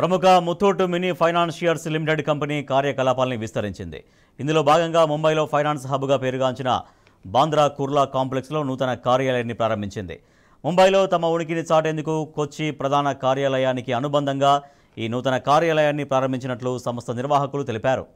ప్రముఖ Muthoot mini financiers limited company కార్యకలాపాలను విస్తరించింది ఇందులో భాగంగా ముంబైలో ఫైనాన్స్ హబ్గా పేరుగాంచిన బాంద్రా కుర్లా కాంప్లెక్స్లో నూతన కార్యాలయాన్ని ప్రారంభించింది ముంబైలో తమ ఉనికిని చాటేందుకు కొచ్చి ప్రధాన కార్యాలయానికి అనుబంధంగా ఈ నూతన కార్యాలయాన్ని ప్రారంభించినట్లు సంస్థ నిర్వాహకులు తెలిపారు